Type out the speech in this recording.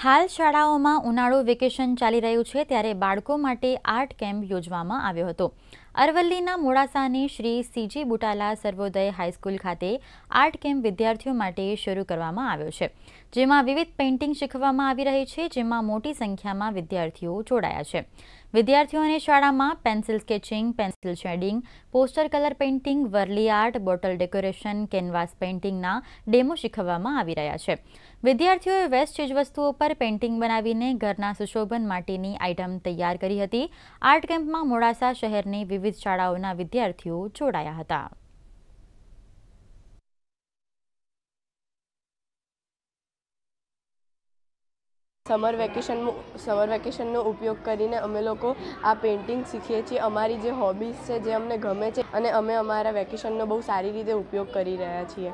હાલ શાળાઓમાં ઉનાળુ વેકેશન ચાલી રહ્યું છે ત્યારે બાળકો માટે આર્ટ કેમ્પ યોજવામાં આવ્યો હતો અરવલ્લીના મોડાસાની શ્રી સીજી બુટાલા સર્વોદય હાઈસ્કૂલ ખાતે આર્ટ કેમ્પ વિદ્યાર્થીઓ માટે શરૂ કરવામાં આવ્યો છે જેમાં વિવિધ પેઇન્ટિંગ શીખવવામાં આવી રહી છે જેમાં મોટી સંખ્યામાં વિદ્યાર્થીઓ જોડાયા છે વિદ્યાર્થીઓને શાળામાં pencil sketching pencil shading poster colour painting Warli art bottle decoration canvas પેઇન્ટિંગના ડેમો શીખવવામાં આવી રહ્યા છે વિદ્યાર્થીઓએ વેસ્ટ ચીજવસ્તુઓ પર પેઇન્ટિંગ બનાવીને ઘરના સુશોભન માટેની આઇટમ તૈયાર કરી હતી આર્ટ કેમ્પમાં મોડાસા શહેરની વિવિધ વિવિધ શાળાઓના વિદ્યાર્થીઓ જોડાયા હતા સમર વેકેશન સમર વેકેશનનો ઉપયોગ કરીને અમે લોકો આ પેઇન્ટિંગ શીખીએ છીએ અમારી જે હોબીઝ છે જે અમને ગમે છે અને અમે અમારા વેકેશનનો બહુ સારી રીતે ઉપયોગ કરી રહ્યા છીએ